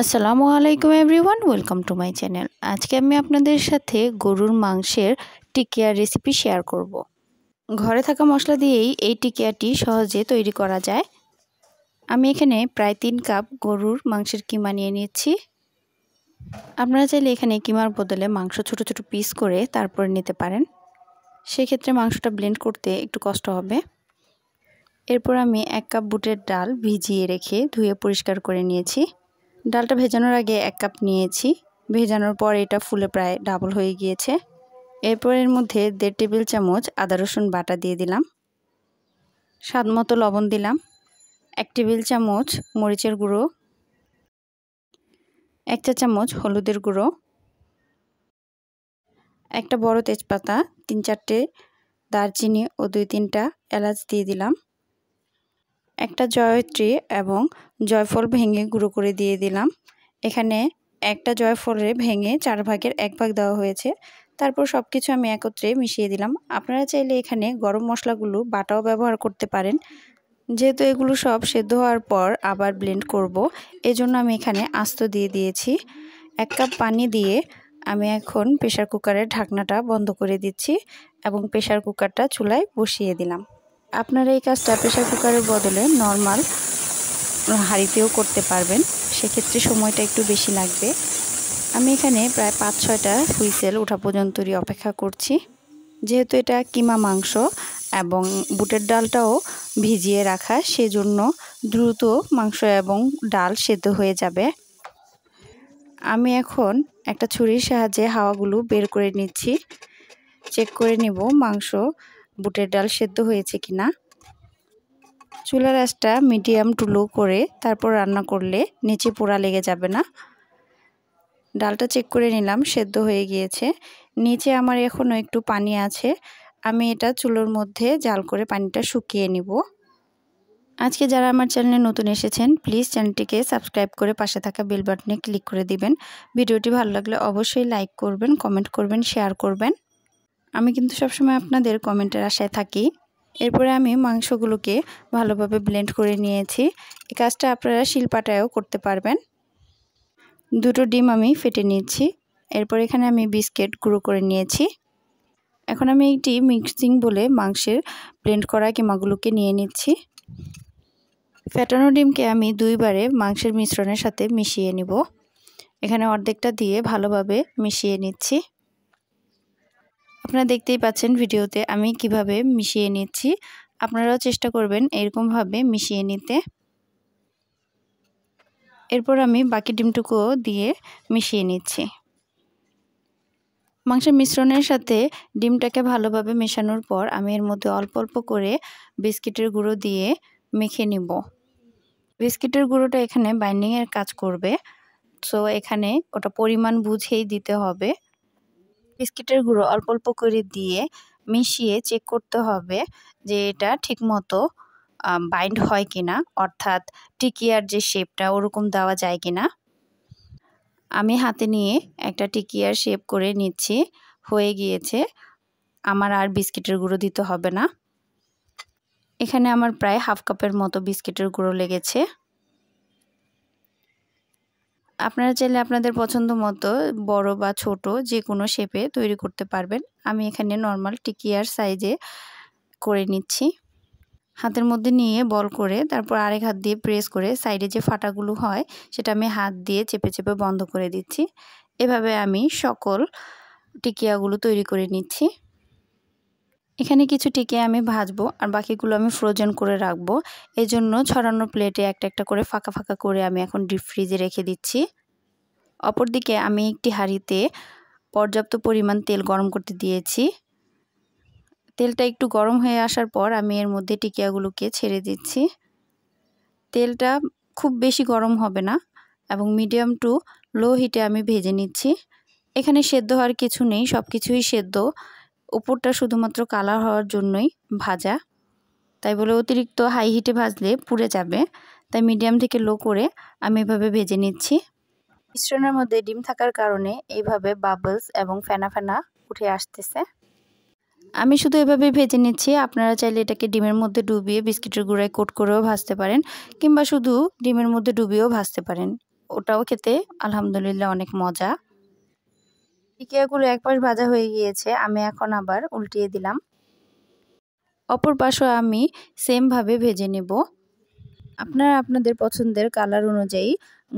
আসসালামু আলাইকুম everyone welcome to my channel আজকে আমি আপনাদের সাথে গরুর মাংসের টিকিয়ার রেসিপি শেয়ার করব। ঘরে থাকা মশলা দিয়েই এই টিকিয়াটি সহজে তৈরি করা যায় আমি এখানে প্রায় তিন কাপ গরুর মাংসের কিমা নিয়ে নিচ্ছি আপনারা চাইলে এখানে কিমার বদলে মাংস ছোট ছোট পিস করে তারপরে নিতে পারেন সেক্ষেত্রে মাংসটা ব্লেন্ড করতে একটু কষ্ট হবে এরপর আমি এক কাপ বুটের ডাল ভিজিয়ে রেখে ধুয়ে পরিষ্কার করে নিয়েছি ডালটা ভেজানোর আগে এক কাপ নিয়েছি ভেজানোর পর এটা ফুলে প্রায় ডাবল হয়ে গিয়েছে এরপর এর মধ্যে দেড় টেবিল চামচ আদা রসুন বাটা দিয়ে দিলাম স্বাদ মতো লবণ দিলাম এক টেবিল চামচ মরিচের গুঁড়ো এক চা চামচ হলুদের গুঁড়ো একটা বড় তেজপাতা তিন চারটে দারচিনি ও দুই তিনটা এলাচ দিয়ে দিলাম একটা জয়ত্রী এবং জয়ফল ভেঙে গুঁড়ো করে দিয়ে দিলাম এখানে একটা জয়ফলের ভেঙে চার ভাগের এক ভাগ দেওয়া হয়েছে তারপর সব কিছু আমি একত্রে মিশিয়ে দিলাম আপনারা চাইলে এখানে গরম মশলাগুলো বাটাও ব্যবহার করতে পারেন যেহেতু এগুলো সব সেদ্ধ হওয়ার পর আবার ব্লেন্ড করব এজন্য আমি এখানে আস্ত দিয়ে দিয়েছি এক কাপ পানি দিয়ে আমি এখন প্রেশার কুকারের ঢাকনাটা বন্ধ করে দিচ্ছি এবং প্রেশার কুকারটা চুলায় বসিয়ে দিলাম আপনারা এই কাজটা প্রেশার কুকারের বদলে নর্মাল হাঁড়িতেও করতে পারবেন সেক্ষেত্রে সময়টা একটু বেশি লাগবে আমি এখানে প্রায় পাঁচ ছয়টা হুইসেল ওঠা পর্যন্তই অপেক্ষা করছি যেহেতু এটা কিমা মাংস এবং বুটের ডালটাও ভিজিয়ে রাখা সেজন্য দ্রুত মাংস এবং ডাল সেদ্ধ হয়ে যাবে আমি এখন একটা ছুরির সাহায্যে হাওয়াগুলো বের করে নিচ্ছি চেক করে নেব মাংস বুটের ডাল সেদ্ধ হয়েছে কি না চুলার আঁচটা মিডিয়াম টু লো করে তারপর রান্না করলে নিচে পোড়া লেগে যাবে না ডালটা চেক করে নিলাম সেদ্ধ হয়ে গিয়েছে নিচে আমার এখনও একটু পানি আছে আমি এটা চুলোর মধ্যে জাল করে পানিটা শুকিয়ে নিব আজকে যারা আমার চ্যানেলে নতুন এসেছেন প্লিজ চ্যানেলটিকে সাবস্ক্রাইব করে পাশে থাকা বেল বাটনে ক্লিক করে দিবেন ভিডিওটি ভালো লাগলে অবশ্যই লাইক করবেন কমেন্ট করবেন শেয়ার করবেন আমি কিন্তু সবসময় আপনাদের কমেন্টের আশায় থাকি এরপরে আমি মাংসগুলোকে ভালোভাবে ব্লেন্ড করে নিয়েছি এই কাজটা আপনারা শিলপাটায়ও করতে পারবেন দুটো ডিম আমি ফেটে নিয়েছি এরপর এখানে আমি বিস্কিট গুঁড়ো করে নিয়েছি এখন আমি একটি মিক্সিং বলে মাংসের ব্লেন্ড করা কিমাগুলোকে নিয়ে নিচ্ছি ফেটানো ডিমকে আমি দুইবারে মাংসের মিশ্রণের সাথে মিশিয়ে নিব এখানে অর্ধেকটা দিয়ে ভালোভাবে মিশিয়ে নিচ্ছি আপনারা দেখতেই পাচ্ছেন ভিডিওতে আমি কিভাবে মিশিয়ে নিচ্ছি আপনারাও চেষ্টা করবেন এরকমভাবে মিশিয়ে নিতে এরপর আমি বাকি ডিমটুকুও দিয়ে মিশিয়ে নিচ্ছি মাংসের মিশ্রণের সাথে ডিমটাকে ভালোভাবে মেশানোর পর আমি এর মধ্যে অল্প অল্প করে বিস্কিটের গুঁড়ো দিয়ে মেখে নিব বিস্কিটের গুঁড়োটা এখানে বাইন্ডিংয়ের কাজ করবে সো এখানে ওটা পরিমাণ বুঝেই দিতে হবে বিস্কিটের গুঁড়ো অল্প অল্প করে দিয়ে মিশিয়ে চেক করতে হবে যে এটা ঠিকমতো বাইন্ড হয় কিনা অর্থাৎ টিকিয়ার যে শেপটা ওরকম দেওয়া যায় কিনা আমি হাতে নিয়ে একটা টিকিয়ার শেপ করে নিচ্ছি হয়ে গিয়েছে আমার আর বিস্কিটের গুঁড়ো দিতে হবে না এখানে আমার প্রায় হাফ কাপের মতো বিস্কিটের গুঁড়ো লেগেছে আপনারা চাইলে আপনাদের পছন্দ মতো বড় বা ছোট যে কোনো শেপে তৈরি করতে পারবেন আমি এখানে নর্মাল টিকিয়ার সাইজে করে নিচ্ছি হাতের মধ্যে নিয়ে বল করে তারপর আরেক হাত দিয়ে প্রেস করে সাইডে যে ফাটাগুলো হয় সেটা আমি হাত দিয়ে চেপে চেপে বন্ধ করে দিচ্ছি এভাবে আমি সকল টিকিয়াগুলো তৈরি করে নিচ্ছি এখানে কিছু টিকে আমি ভাজবো আর বাকিগুলো আমি ফ্রোজেন করে রাখবো এই জন্য ছড়ানো প্লেটে একটা একটা করে ফাঁকা ফাঁকা করে আমি এখন ডিপ ফ্রিজে রেখে দিচ্ছি অপরদিকে আমি একটি হাঁড়িতে পর্যাপ্ত পরিমাণ তেল গরম করতে দিয়েছি তেলটা একটু গরম হয়ে আসার পর আমি এর মধ্যে টিকিয়াগুলোকে ছেড়ে দিচ্ছি তেলটা খুব বেশি গরম হবে না এবং মিডিয়াম টু লো হিটে আমি ভেজে নিচ্ছি এখানে সেদ্ধ হওয়ার কিছু নেই সব কিছুই সেদ্ধ উপরটা শুধুমাত্র কালার হওয়ার জন্যই ভাজা তাই বলে অতিরিক্ত হাই হিটে ভাজলে পুড়ে যাবে তাই মিডিয়াম থেকে লো করে আমি এভাবে ভেজে নিচ্ছি মিশ্রণের মধ্যে ডিম থাকার কারণে এইভাবে বাবলস এবং ফেনা ফেনা উঠে আসতেছে আমি শুধু এভাবে ভেজে নিচ্ছি আপনারা চাইলে এটাকে ডিমের মধ্যে ডুবিয়ে বিস্কিটের গুঁড়ায় কোট করেও ভাজতে পারেন কিংবা শুধু ডিমের মধ্যে ডুবিয়েও ভাজতে পারেন ওটাও খেতে আলহামদুলিল্লাহ অনেক মজা টিকিয়াগুলো একপাশ ভাজা হয়ে গিয়েছে আমি এখন আবার উল্টিয়ে দিলাম অপর পাশও আমি সেমভাবে ভেজে নেব আপনারা আপনাদের পছন্দের কালার অনুযায়ী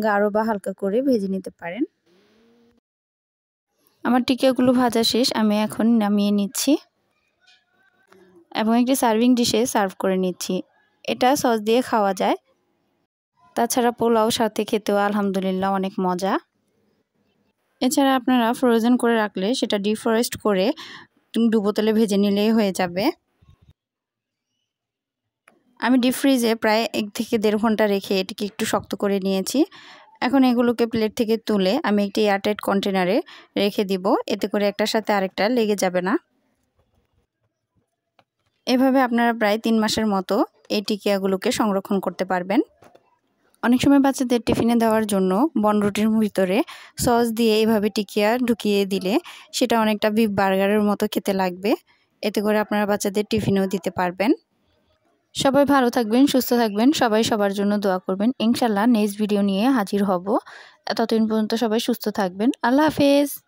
গাঢ় বা হালকা করে ভেজে নিতে পারেন আমার টিকিয়াগুলো ভাজা শেষ আমি এখন নামিয়ে নিচ্ছি এবং একটি সার্ভিং ডিশে সার্ভ করে নিচ্ছি এটা সস দিয়ে খাওয়া যায় তাছাড়া পোলাও সাথে খেতেও আলহামদুলিল্লাহ অনেক মজা এছাড়া আপনারা ফ্রোজেন করে রাখলে সেটা ডিফরেস্ট করে ডুবোতলে ভেজে নিলেই হয়ে যাবে আমি ডিপ ফ্রিজে প্রায় এক থেকে দেড় ঘন্টা রেখে এটিকে একটু শক্ত করে নিয়েছি এখন এগুলোকে প্লেট থেকে তুলে আমি একটি এয়ারটাইট কন্টেনারে রেখে দিব এতে করে একটার সাথে আরেকটা লেগে যাবে না এভাবে আপনারা প্রায় তিন মাসের মতো এই টিকিয়াগুলোকে সংরক্ষণ করতে পারবেন অনেক সময় বাচ্চাদের টিফিনে দেওয়ার জন্য বনরুটির ভিতরে সস দিয়ে এভাবে টিকিয়া ঢুকিয়ে দিলে সেটা অনেকটা বিফ বার্গারের মতো খেতে লাগবে এতে করে আপনারা বাচ্চাদের টিফিনেও দিতে পারবেন সবাই ভালো থাকবেন সুস্থ থাকবেন সবাই সবার জন্য দোয়া করবেন ইনশাল্লাহ নেক্সট ভিডিও নিয়ে হাজির হব ততদিন পর্যন্ত সবাই সুস্থ থাকবেন আল্লাহ হাফেজ